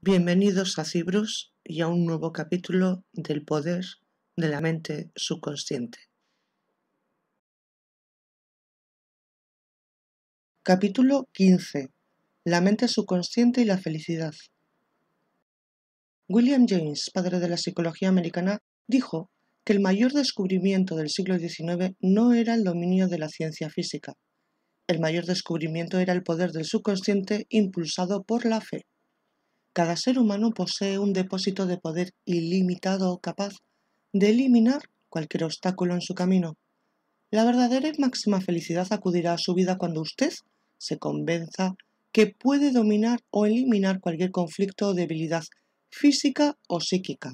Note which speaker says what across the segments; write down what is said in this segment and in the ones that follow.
Speaker 1: Bienvenidos a Cibros y a un nuevo capítulo del poder de la mente subconsciente. Capítulo 15. La mente subconsciente y la felicidad. William James, padre de la psicología americana, dijo que el mayor descubrimiento del siglo XIX no era el dominio de la ciencia física. El mayor descubrimiento era el poder del subconsciente impulsado por la fe. Cada ser humano posee un depósito de poder ilimitado capaz de eliminar cualquier obstáculo en su camino. La verdadera y máxima felicidad acudirá a su vida cuando usted se convenza que puede dominar o eliminar cualquier conflicto o debilidad física o psíquica.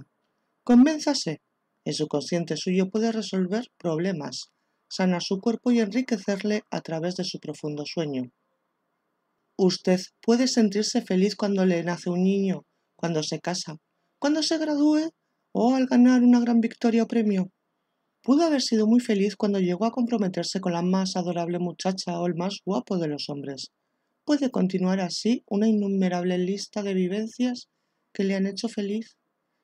Speaker 1: Convénzase, su consciente suyo puede resolver problemas, sanar su cuerpo y enriquecerle a través de su profundo sueño. Usted puede sentirse feliz cuando le nace un niño, cuando se casa, cuando se gradúe o al ganar una gran victoria o premio. Pudo haber sido muy feliz cuando llegó a comprometerse con la más adorable muchacha o el más guapo de los hombres. Puede continuar así una innumerable lista de vivencias que le han hecho feliz.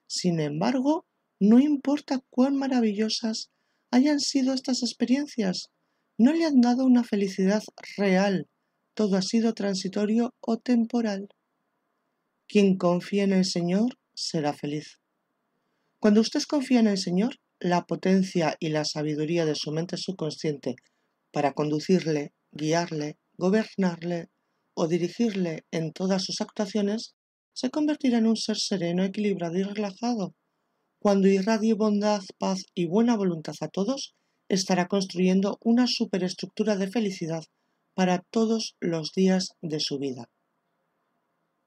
Speaker 1: Sin embargo, no importa cuán maravillosas hayan sido estas experiencias, no le han dado una felicidad real todo ha sido transitorio o temporal. Quien confía en el Señor será feliz. Cuando usted confía en el Señor, la potencia y la sabiduría de su mente subconsciente para conducirle, guiarle, gobernarle o dirigirle en todas sus actuaciones se convertirá en un ser sereno, equilibrado y relajado. Cuando irradie bondad, paz y buena voluntad a todos, estará construyendo una superestructura de felicidad para todos los días de su vida.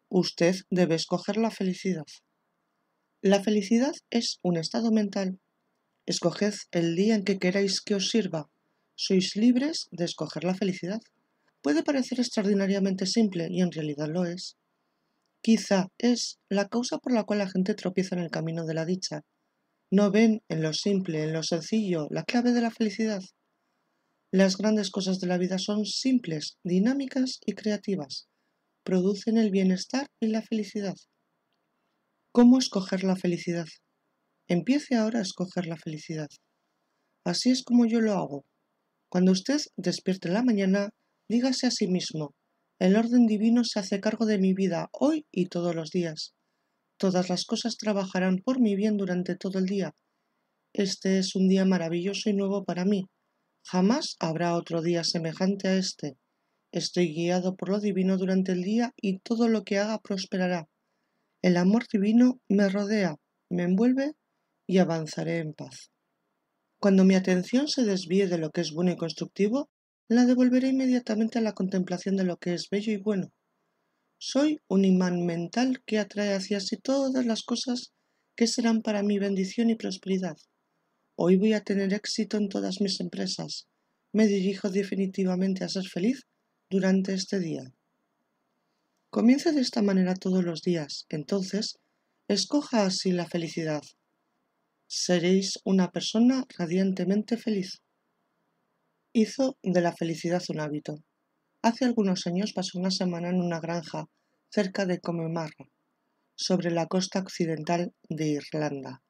Speaker 1: Usted debe escoger la felicidad. La felicidad es un estado mental. Escoged el día en que queráis que os sirva. Sois libres de escoger la felicidad. Puede parecer extraordinariamente simple y en realidad lo es. Quizá es la causa por la cual la gente tropieza en el camino de la dicha. No ven en lo simple, en lo sencillo, la clave de la felicidad. Las grandes cosas de la vida son simples, dinámicas y creativas. Producen el bienestar y la felicidad. ¿Cómo escoger la felicidad? Empiece ahora a escoger la felicidad. Así es como yo lo hago. Cuando usted despierte la mañana, dígase a sí mismo, el orden divino se hace cargo de mi vida hoy y todos los días. Todas las cosas trabajarán por mi bien durante todo el día. Este es un día maravilloso y nuevo para mí. Jamás habrá otro día semejante a este. Estoy guiado por lo divino durante el día y todo lo que haga prosperará. El amor divino me rodea, me envuelve y avanzaré en paz. Cuando mi atención se desvíe de lo que es bueno y constructivo, la devolveré inmediatamente a la contemplación de lo que es bello y bueno. Soy un imán mental que atrae hacia sí todas las cosas que serán para mi bendición y prosperidad. Hoy voy a tener éxito en todas mis empresas. Me dirijo definitivamente a ser feliz durante este día. Comience de esta manera todos los días. Entonces, escoja así la felicidad. Seréis una persona radiantemente feliz. Hizo de la felicidad un hábito. Hace algunos años pasó una semana en una granja cerca de Comemarra, sobre la costa occidental de Irlanda.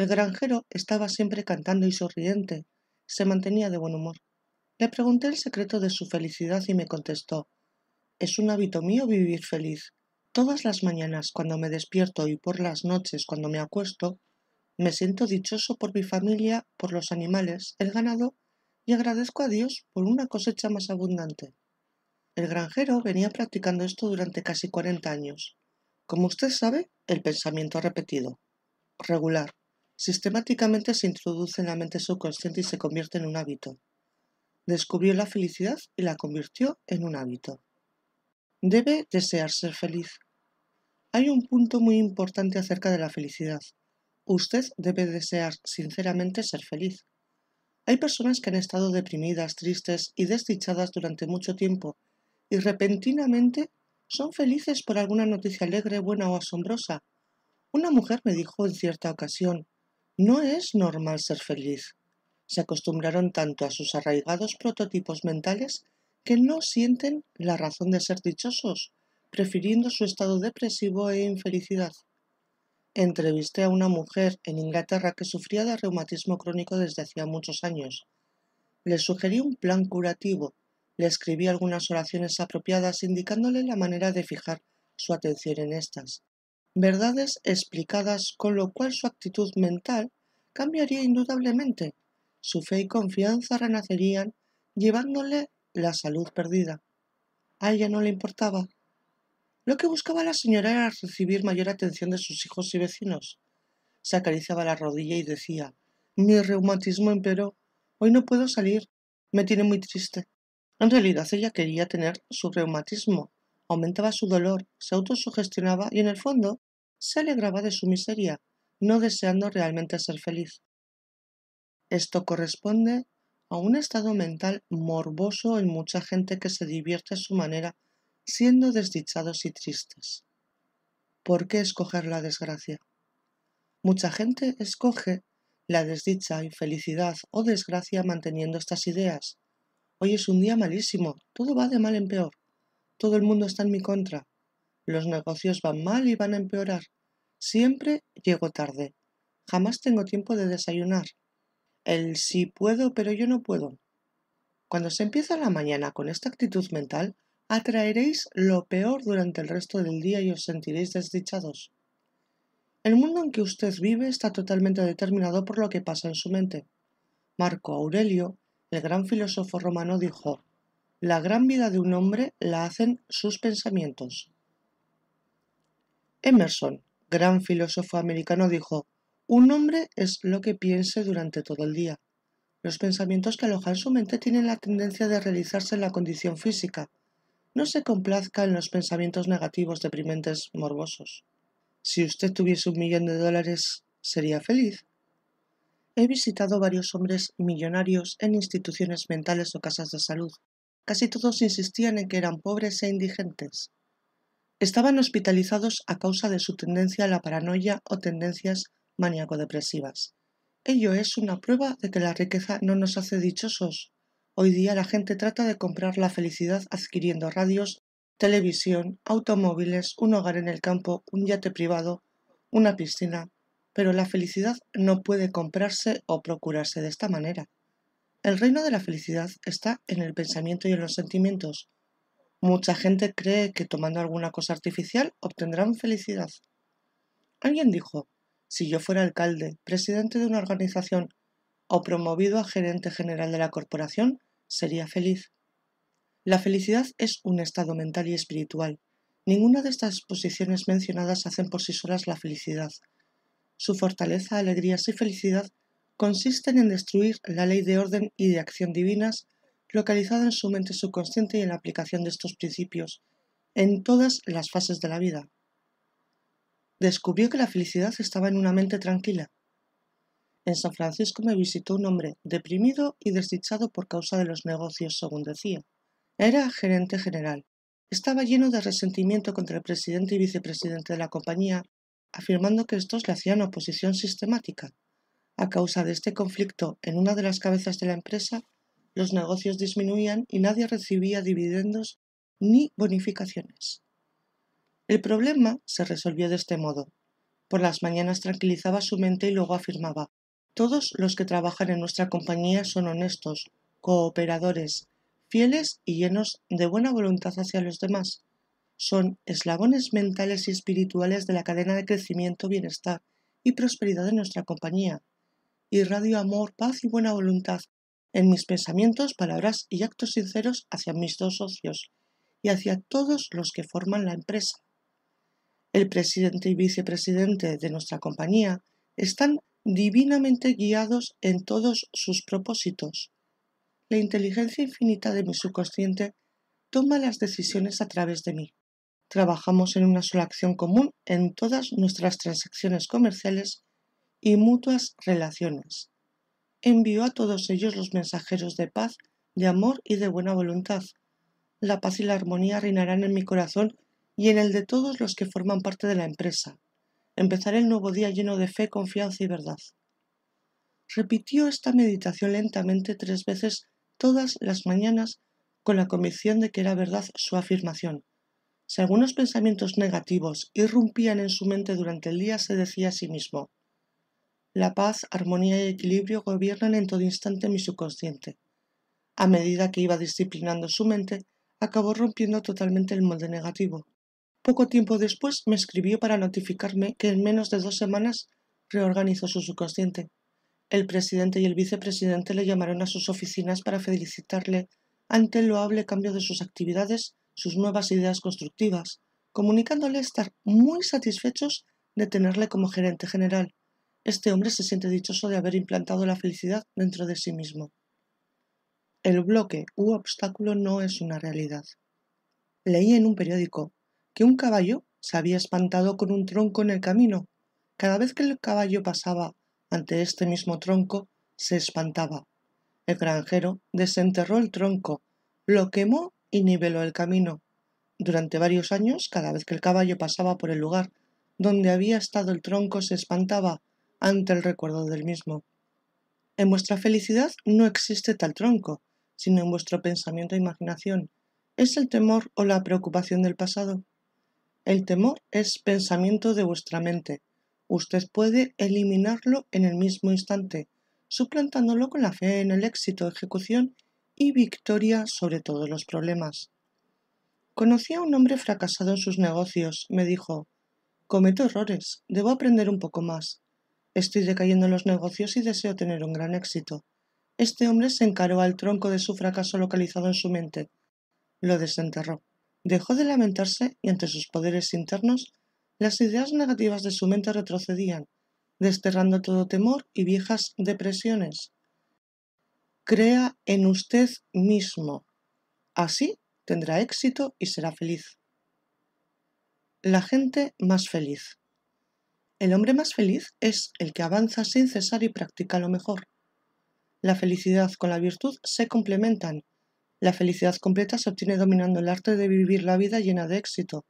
Speaker 1: El granjero estaba siempre cantando y sonriente. Se mantenía de buen humor. Le pregunté el secreto de su felicidad y me contestó Es un hábito mío vivir feliz. Todas las mañanas cuando me despierto y por las noches cuando me acuesto, me siento dichoso por mi familia, por los animales, el ganado, y agradezco a Dios por una cosecha más abundante. El granjero venía practicando esto durante casi 40 años. Como usted sabe, el pensamiento ha repetido. Regular sistemáticamente se introduce en la mente subconsciente y se convierte en un hábito. Descubrió la felicidad y la convirtió en un hábito. Debe desear ser feliz. Hay un punto muy importante acerca de la felicidad. Usted debe desear sinceramente ser feliz. Hay personas que han estado deprimidas, tristes y desdichadas durante mucho tiempo y repentinamente son felices por alguna noticia alegre, buena o asombrosa. Una mujer me dijo en cierta ocasión, no es normal ser feliz. Se acostumbraron tanto a sus arraigados prototipos mentales que no sienten la razón de ser dichosos, prefiriendo su estado depresivo e infelicidad. Entrevisté a una mujer en Inglaterra que sufría de reumatismo crónico desde hacía muchos años. Le sugerí un plan curativo, le escribí algunas oraciones apropiadas indicándole la manera de fijar su atención en estas verdades explicadas con lo cual su actitud mental cambiaría indudablemente, su fe y confianza renacerían llevándole la salud perdida. A ella no le importaba. Lo que buscaba la señora era recibir mayor atención de sus hijos y vecinos. Se acariciaba la rodilla y decía Mi reumatismo empeoró. Hoy no puedo salir. Me tiene muy triste. En realidad ella quería tener su reumatismo, aumentaba su dolor, se autosugestionaba y en el fondo se alegraba de su miseria, no deseando realmente ser feliz. Esto corresponde a un estado mental morboso en mucha gente que se divierte a su manera siendo desdichados y tristes. ¿Por qué escoger la desgracia? Mucha gente escoge la desdicha, infelicidad o desgracia manteniendo estas ideas. Hoy es un día malísimo, todo va de mal en peor. Todo el mundo está en mi contra. Los negocios van mal y van a empeorar. Siempre llego tarde. Jamás tengo tiempo de desayunar. El sí puedo, pero yo no puedo. Cuando se empieza la mañana con esta actitud mental, atraeréis lo peor durante el resto del día y os sentiréis desdichados. El mundo en que usted vive está totalmente determinado por lo que pasa en su mente. Marco Aurelio, el gran filósofo romano, dijo la gran vida de un hombre la hacen sus pensamientos. Emerson, gran filósofo americano, dijo, un hombre es lo que piense durante todo el día. Los pensamientos que alojan su mente tienen la tendencia de realizarse en la condición física. No se complazca en los pensamientos negativos, deprimentes, morbosos. Si usted tuviese un millón de dólares, ¿sería feliz? He visitado varios hombres millonarios en instituciones mentales o casas de salud. Casi todos insistían en que eran pobres e indigentes. Estaban hospitalizados a causa de su tendencia a la paranoia o tendencias maníaco-depresivas. Ello es una prueba de que la riqueza no nos hace dichosos. Hoy día la gente trata de comprar la felicidad adquiriendo radios, televisión, automóviles, un hogar en el campo, un yate privado, una piscina, pero la felicidad no puede comprarse o procurarse de esta manera. El reino de la felicidad está en el pensamiento y en los sentimientos. Mucha gente cree que tomando alguna cosa artificial obtendrán felicidad. Alguien dijo, si yo fuera alcalde, presidente de una organización o promovido a gerente general de la corporación, sería feliz. La felicidad es un estado mental y espiritual. Ninguna de estas posiciones mencionadas hacen por sí solas la felicidad. Su fortaleza, alegrías y felicidad consisten en destruir la ley de orden y de acción divinas localizada en su mente subconsciente y en la aplicación de estos principios en todas las fases de la vida. Descubrió que la felicidad estaba en una mente tranquila. En San Francisco me visitó un hombre deprimido y desdichado por causa de los negocios, según decía. Era gerente general. Estaba lleno de resentimiento contra el presidente y vicepresidente de la compañía, afirmando que estos le hacían oposición sistemática. A causa de este conflicto en una de las cabezas de la empresa, los negocios disminuían y nadie recibía dividendos ni bonificaciones. El problema se resolvió de este modo. Por las mañanas tranquilizaba su mente y luego afirmaba, todos los que trabajan en nuestra compañía son honestos, cooperadores, fieles y llenos de buena voluntad hacia los demás. Son eslabones mentales y espirituales de la cadena de crecimiento, bienestar y prosperidad de nuestra compañía radio amor, paz y buena voluntad en mis pensamientos, palabras y actos sinceros hacia mis dos socios y hacia todos los que forman la empresa. El presidente y vicepresidente de nuestra compañía están divinamente guiados en todos sus propósitos. La inteligencia infinita de mi subconsciente toma las decisiones a través de mí. Trabajamos en una sola acción común en todas nuestras transacciones comerciales y mutuas relaciones. Envió a todos ellos los mensajeros de paz, de amor y de buena voluntad. La paz y la armonía reinarán en mi corazón y en el de todos los que forman parte de la empresa. Empezaré el nuevo día lleno de fe, confianza y verdad. Repitió esta meditación lentamente tres veces todas las mañanas con la convicción de que era verdad su afirmación. Si algunos pensamientos negativos irrumpían en su mente durante el día, se decía a sí mismo la paz, armonía y equilibrio gobiernan en todo instante mi subconsciente. A medida que iba disciplinando su mente, acabó rompiendo totalmente el molde negativo. Poco tiempo después me escribió para notificarme que en menos de dos semanas reorganizó su subconsciente. El presidente y el vicepresidente le llamaron a sus oficinas para felicitarle ante el loable cambio de sus actividades, sus nuevas ideas constructivas, comunicándole estar muy satisfechos de tenerle como gerente general este hombre se siente dichoso de haber implantado la felicidad dentro de sí mismo. El bloque u obstáculo no es una realidad. Leí en un periódico que un caballo se había espantado con un tronco en el camino. Cada vez que el caballo pasaba ante este mismo tronco, se espantaba. El granjero desenterró el tronco, lo quemó y niveló el camino. Durante varios años, cada vez que el caballo pasaba por el lugar donde había estado el tronco, se espantaba ante el recuerdo del mismo. En vuestra felicidad no existe tal tronco, sino en vuestro pensamiento e imaginación. Es el temor o la preocupación del pasado. El temor es pensamiento de vuestra mente. Usted puede eliminarlo en el mismo instante, suplantándolo con la fe en el éxito, ejecución y victoria sobre todos los problemas. Conocí a un hombre fracasado en sus negocios, me dijo. Cometo errores, debo aprender un poco más. Estoy decayendo en los negocios y deseo tener un gran éxito. Este hombre se encaró al tronco de su fracaso localizado en su mente. Lo desenterró. Dejó de lamentarse y ante sus poderes internos, las ideas negativas de su mente retrocedían, desterrando todo temor y viejas depresiones. Crea en usted mismo. Así tendrá éxito y será feliz. La gente más feliz. El hombre más feliz es el que avanza sin cesar y practica lo mejor. La felicidad con la virtud se complementan. La felicidad completa se obtiene dominando el arte de vivir la vida llena de éxito.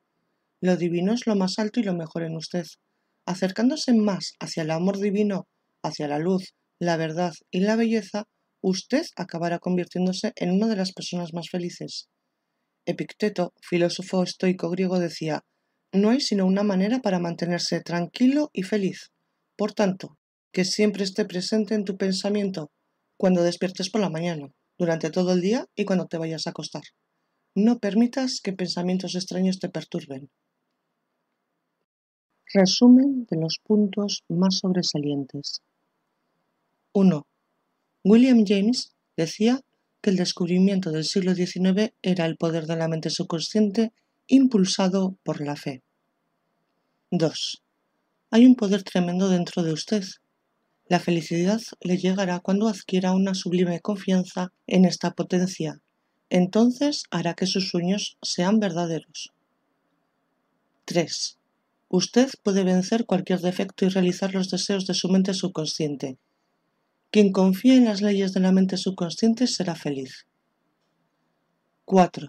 Speaker 1: Lo divino es lo más alto y lo mejor en usted. Acercándose más hacia el amor divino, hacia la luz, la verdad y la belleza, usted acabará convirtiéndose en una de las personas más felices. Epicteto, filósofo estoico griego, decía, no hay sino una manera para mantenerse tranquilo y feliz. Por tanto, que siempre esté presente en tu pensamiento cuando despiertes por la mañana, durante todo el día y cuando te vayas a acostar. No permitas que pensamientos extraños te perturben. Resumen de los puntos más sobresalientes. 1. William James decía que el descubrimiento del siglo XIX era el poder de la mente subconsciente impulsado por la fe. 2. Hay un poder tremendo dentro de usted. La felicidad le llegará cuando adquiera una sublime confianza en esta potencia. Entonces hará que sus sueños sean verdaderos. 3. Usted puede vencer cualquier defecto y realizar los deseos de su mente subconsciente. Quien confía en las leyes de la mente subconsciente será feliz. 4.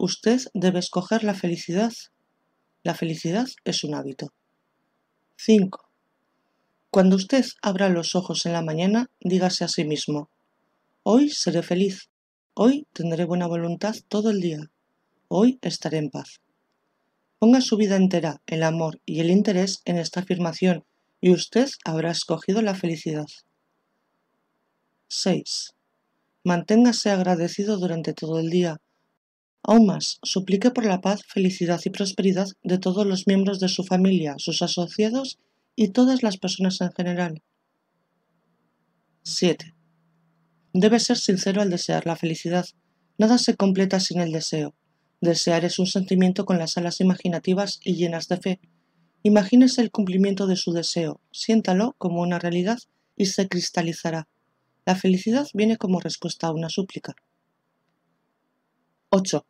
Speaker 1: Usted debe escoger la felicidad. La felicidad es un hábito. 5. Cuando usted abra los ojos en la mañana, dígase a sí mismo, hoy seré feliz, hoy tendré buena voluntad todo el día, hoy estaré en paz. Ponga su vida entera, el amor y el interés en esta afirmación y usted habrá escogido la felicidad. 6. Manténgase agradecido durante todo el día Aún más, suplique por la paz, felicidad y prosperidad de todos los miembros de su familia, sus asociados y todas las personas en general. 7. Debe ser sincero al desear la felicidad. Nada se completa sin el deseo. Desear es un sentimiento con las alas imaginativas y llenas de fe. Imagínese el cumplimiento de su deseo, siéntalo como una realidad y se cristalizará. La felicidad viene como respuesta a una súplica. 8.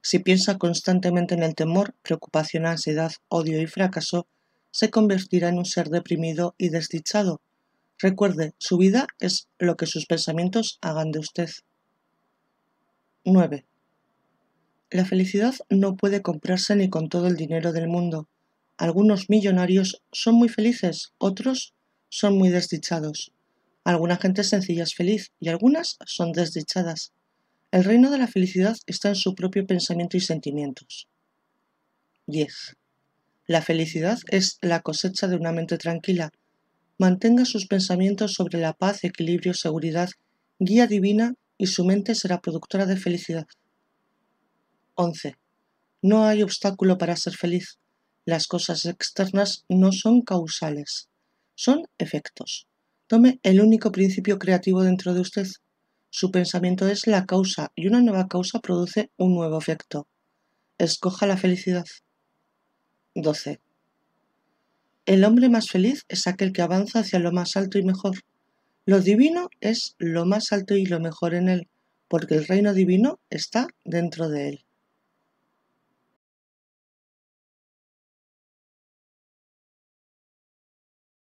Speaker 1: Si piensa constantemente en el temor, preocupación, ansiedad, odio y fracaso, se convertirá en un ser deprimido y desdichado. Recuerde, su vida es lo que sus pensamientos hagan de usted. 9. La felicidad no puede comprarse ni con todo el dinero del mundo. Algunos millonarios son muy felices, otros son muy desdichados. Alguna gente sencilla es feliz y algunas son desdichadas. El reino de la felicidad está en su propio pensamiento y sentimientos. 10. La felicidad es la cosecha de una mente tranquila. Mantenga sus pensamientos sobre la paz, equilibrio, seguridad, guía divina y su mente será productora de felicidad. 11. No hay obstáculo para ser feliz. Las cosas externas no son causales, son efectos. Tome el único principio creativo dentro de usted. Su pensamiento es la causa y una nueva causa produce un nuevo efecto. Escoja la felicidad. 12. El hombre más feliz es aquel que avanza hacia lo más alto y mejor. Lo divino es lo más alto y lo mejor en él, porque el reino divino está dentro de él.